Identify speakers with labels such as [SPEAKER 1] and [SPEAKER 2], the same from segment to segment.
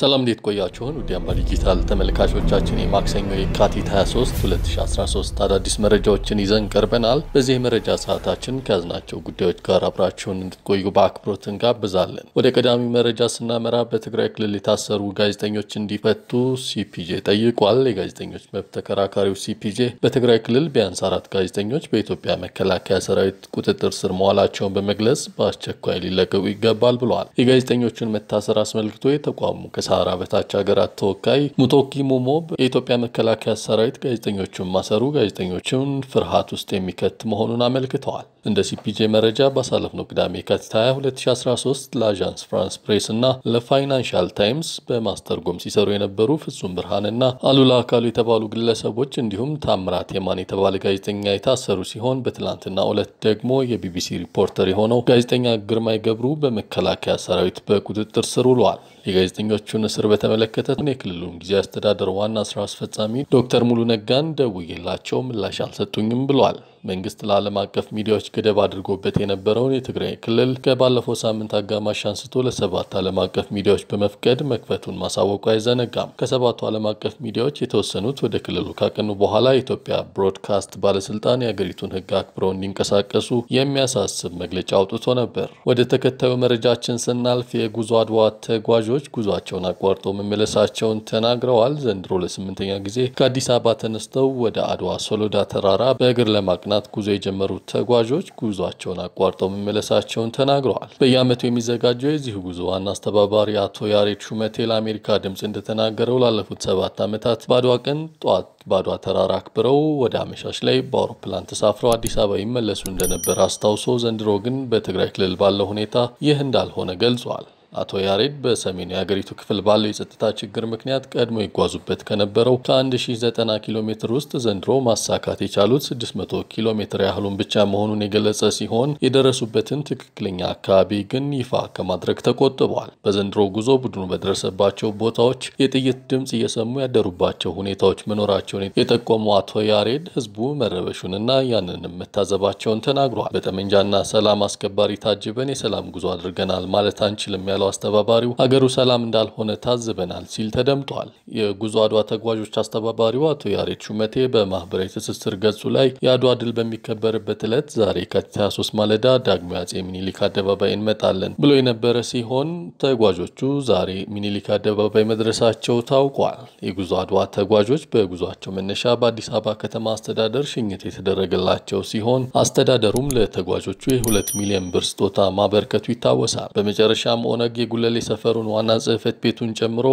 [SPEAKER 1] ሰላም እንዴት ቆያችሁን? ውድ አምባ ዲጂታል ተመልካቾቻችን የማክሰኞ የካቲት 23 2013 አዳዲስ መረጃዎችን ይዘን ቀርበናል። በዚህ መረጃ ሰዓታችን ከያዝናቸው ጉዳዮች ጋር አብራችሁን እንድትቆዩ በአክብሮት እንጋብዛለን። ወደ ቀዳሚ መረጃ ስናመራ በትግራይ ክልል የታሰሩ ጋዜጠኞች እንዲፈቱ ሲፒጄ ጠይቋል። የጋዜጠኞች መብት ተከራካሪው ሲፒጄ በትግራይ ክልል ቢያንስ አራት ጋዜጠኞች በኢትዮጵያ መከላከያ ሰራዊት ቁጥጥር ስር መዋላቸውን በመግለጽ በአስቸኳይ ሊለቀቁ ይገባል ብለዋል። የጋዜጠኞቹን መታሰር አስመልክቶ የተቋሙ ሳራ በታች ሀገራት ተወካይ ሙቶኪ ሙሞብ የኢትዮጵያ መከላከያ ሰራዊት ጋዜጠኞቹን ማሰሩ ጋዜጠኞቹን ፍርሃት ውስጥ የሚከት መሆኑን አመልክተዋል። እንደ ሲፒጄ መረጃ ባሳለፍነው ቅዳሜ ከትታ 2013 ለአዣንስ ፍራንስ ፕሬስ እና ለፋይናንሻል ታይምስ በማስተርጎም ሲሰሩ የነበሩ ፍጹም ብርሃንና አሉላ አካሉ የተባሉ ግለሰቦች እንዲሁም ታምራት የማን የተባለ ጋዜጠኛ የታሰሩ ሲሆን በትላንትና ዕለት ደግሞ የቢቢሲ ሪፖርተር የሆነው ጋዜጠኛ ግርማይ ገብሩ በመከላከያ ሰራዊት በቁጥጥር ስር ውለዋል። የጋዜጠኞቹ የደረሰባቸውን እስር በተመለከተ የክልሉን ጊዜ አስተዳደር ዋና ስራ አስፈጻሚ ዶክተር ሙሉ ነጋን ደውዬላቸው ምላሽ አልሰጡኝም ብሏል። መንግስት ለዓለም አቀፍ ሚዲያዎች ገደብ አድርጎበት የነበረውን የትግራይ ክልል ከባለፈው ሳምንት አጋማሽ አንስቶ ለሰባት ዓለም አቀፍ ሚዲያዎች በመፍቀድ መክፈቱን ማሳወቁ አይዘነጋም። ከሰባቱ ዓለም አቀፍ ሚዲያዎች የተወሰኑት ወደ ክልሉ ካቀኑ በኋላ የኢትዮጵያ ብሮድካስት ባለስልጣን የአገሪቱን ህግ አክብረው እንዲንቀሳቀሱ የሚያሳስብ መግለጫ አውጥቶ ነበር። ወደ ተከታዩ መረጃችን ስናልፍ የጉዞ አድዋ ተጓዦች ጉዟቸውን አቋርጠው መመለሳቸውን ተናግረዋል። ዘንድሮ ለስምንተኛ ጊዜ ከአዲስ አበባ ተነስተው ወደ አድዋ ሶሎዳ ተራራ በእግር ለማቅናት ቀናት ጉዞ የጀመሩት ተጓዦች ጉዟቸውን አቋርጠው መመለሳቸውን ተናግረዋል። በየዓመቱ የሚዘጋጀው የዚህ ጉዞ ዋና አስተባባሪ አቶ ያሬድ ሹመቴ ለአሜሪካ ድምፅ እንደተናገረው ላለፉት ሰባት ዓመታት በአድዋ ቀን ጠዋት ባዷ ተራራ አክብረው ወደ አመሻሽ ላይ በአውሮፕላን ተሳፍረው አዲስ አበባ ይመለሱ እንደነበር አስታውሶ ዘንድሮ ግን በትግራይ ክልል ባለው ሁኔታ ይህ እንዳልሆነ ገልጿል። አቶ ያሬድ በሰሜን የሀገሪቱ ክፍል ባለው የጸጥታ ችግር ምክንያት ቀድሞ ይጓዙበት ከነበረው ከ1090 ኪሎ ሜትር ውስጥ ዘንድሮ ማሳካት የቻሉት 600 ኪሎ ሜትር ያህሉን ብቻ መሆኑን የገለጸ ሲሆን የደረሱበትን ትክክለኛ አካባቢ ግን ይፋ ከማድረግ ተቆጥቧል። በዘንድሮ ጉዞ ቡድኑ በደረሰባቸው ቦታዎች የጥይት ድምፅ እየሰሙ ያደሩባቸው ሁኔታዎች መኖራቸውን የጠቆሙ አቶ ያሬድ ህዝቡ መረበሹንና ያንን መታዘባቸውን ተናግሯል። በጠመንጃና ሰላም አስከባሪ ታጅበን የሰላም ጉዞ አድርገናል ማለት አንችልም ያለው አስተባባሪው ሀገሩ ሰላም እንዳልሆነ ታዝበናል ሲል ተደምጧል። የጉዞ አድዋ ተጓዦች አስተባባሪው አቶ ያሬድ ሹመቴ በማህበራዊ ትስስር ገጹ ላይ የአድዋ ድል በሚከበርበት ዕለት ዛሬ የካቲት 23 ማለዳ ዳግማዊ አጼ ሚኒሊክ አደባባይ እንመጣለን ብሎ የነበረ ሲሆን ተጓዦቹ ዛሬ ሚኒሊክ አደባባይ መድረሳቸው ታውቋል። የጉዞ አድዋ ተጓዦች በጉዟቸው መነሻ በአዲስ አበባ ከተማ አስተዳደር ሽኝት የተደረገላቸው ሲሆን አስተዳደሩም ለተጓዦቹ የሁለት ሚሊዮን ብር ስጦታ ማበርከቱ ይታወሳል። በመጨረሻም ኦነግ ሲዘጋግ የጉለሌ ሰፈሩን ዋና ጽህፈት ቤቱን ጨምሮ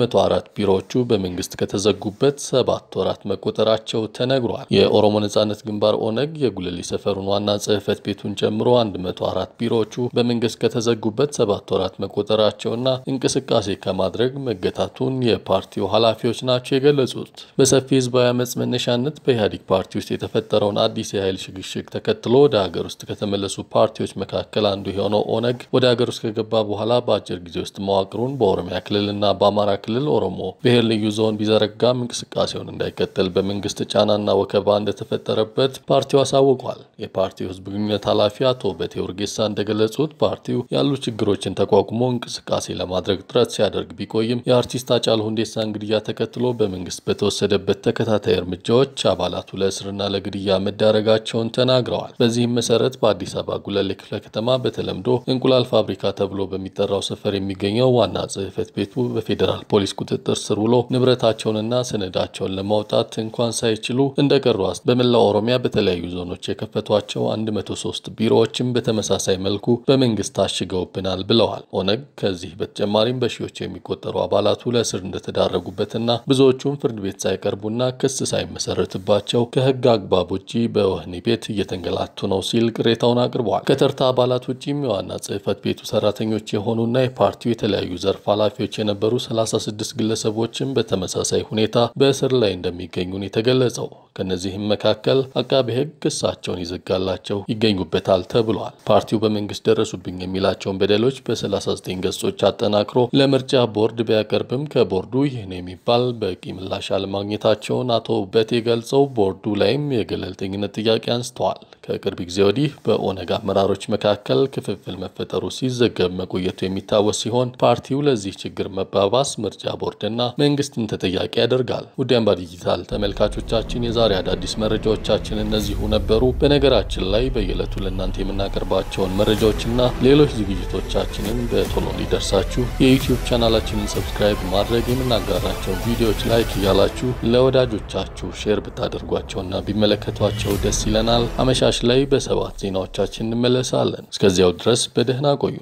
[SPEAKER 1] 104 ቢሮዎቹ በመንግስት ከተዘጉበት ሰባት ወራት መቆጠራቸው ተነግሯል። የኦሮሞ ነጻነት ግንባር ኦነግ የጉለሌ ሰፈሩን ዋና ጽህፈት ቤቱን ጨምሮ 104 ቢሮዎቹ በመንግስት ከተዘጉበት ሰባት ወራት መቆጠራቸውና እንቅስቃሴ ከማድረግ መገታቱን የፓርቲው ኃላፊዎች ናቸው የገለጹት። በሰፊ ህዝባዊ አመፅ መነሻነት በኢህአዴግ ፓርቲ ውስጥ የተፈጠረውን አዲስ የኃይል ሽግሽግ ተከትሎ ወደ ሀገር ውስጥ ከተመለሱ ፓርቲዎች መካከል አንዱ የሆነው ኦነግ ወደ ሀገር ውስጥ ከገባ በኋላ በአጭር ጊዜ ውስጥ መዋቅሩን በኦሮሚያ ክልልና በአማራ ክልል ኦሮሞ ብሔር ልዩ ዞን ቢዘረጋም እንቅስቃሴውን እንዳይቀጥል በመንግስት ጫናና ወከባ እንደተፈጠረበት ፓርቲው አሳውቋል። የፓርቲው ህዝብ ግንኙነት ኃላፊ አቶ በቴ ኡርጌሳ እንደገለጹት ፓርቲው ያሉ ችግሮችን ተቋቁሞ እንቅስቃሴ ለማድረግ ጥረት ሲያደርግ ቢቆይም የአርቲስት ሃጫሉ ሁንዴሳ እንግድያ ተከትሎ በመንግስት በተወሰደበት ተከታታይ እርምጃዎች አባላቱ ለእስርና ለግድያ መዳረጋቸውን ተናግረዋል። በዚህም መሰረት በአዲስ አበባ ጉለሌ ክፍለ ከተማ በተለምዶ እንቁላል ፋብሪካ ተብሎ በሚጠራ በተጠራው ሰፈር የሚገኘው ዋና ጽህፈት ቤቱ በፌዴራል ፖሊስ ቁጥጥር ስር ውሎ ንብረታቸውንና ሰነዳቸውን ለማውጣት እንኳን ሳይችሉ እንደቀሩ በመላው ኦሮሚያ በተለያዩ ዞኖች የከፈቷቸው 103 ቢሮዎችም በተመሳሳይ መልኩ በመንግስት ታሽገውብናል ብለዋል። ኦነግ ከዚህ በተጨማሪም በሺዎች የሚቆጠሩ አባላቱ ለእስር እንደተዳረጉበትና ብዙዎቹም ፍርድ ቤት ሳይቀርቡና ክስ ሳይመሰረትባቸው ከህግ አግባብ ውጪ በወህኒ ቤት እየተንገላቱ ነው ሲል ቅሬታውን አቅርበዋል። ከተርታ አባላት ውጪም የዋና ጽህፈት ቤቱ ሰራተኞች የሆኑ መሆኑና የፓርቲው የተለያዩ ዘርፍ ኃላፊዎች የነበሩ 36 ግለሰቦችም በተመሳሳይ ሁኔታ በእስር ላይ እንደሚገኙ ነው የተገለጸው። ከእነዚህም መካከል አቃቤ ሕግ እሳቸውን ይዘጋላቸው ይገኙበታል ተብሏል። ፓርቲው በመንግስት ደረሱብኝ የሚላቸውን በደሎች በ39 ገጾች አጠናክሮ ለምርጫ ቦርድ ቢያቀርብም ከቦርዱ ይህን የሚባል በቂ ምላሽ አለማግኘታቸውን አቶ ውበቴ ገልጸው ቦርዱ ላይም የገለልተኝነት ጥያቄ አንስተዋል። ከቅርብ ጊዜ ወዲህ በኦነግ አመራሮች መካከል ክፍፍል መፈጠሩ ሲዘገብ መቆየቱ የሚታወስ ሲሆን ፓርቲው ለዚህ ችግር መባባስ ምርጫ ቦርድና መንግስትን ተጠያቂ ያደርጋል። ውዲያንባ ዲጂታል ተመልካቾቻችን የዛ ለዛሬ አዳዲስ መረጃዎቻችን እነዚሁ ነበሩ። በነገራችን ላይ በየዕለቱ ለእናንተ የምናቀርባቸውን መረጃዎችና ሌሎች ዝግጅቶቻችንን በቶሎ እንዲደርሳችሁ የዩቲዩብ ቻናላችንን ሰብስክራይብ ማድረግ የምናጋራቸውን ቪዲዮዎች ላይክ እያላችሁ ለወዳጆቻችሁ ሼር ብታደርጓቸውና ቢመለከቷቸው ደስ ይለናል። አመሻሽ ላይ በሰባት ዜናዎቻችን እንመለሳለን። እስከዚያው ድረስ በደህና ቆዩ።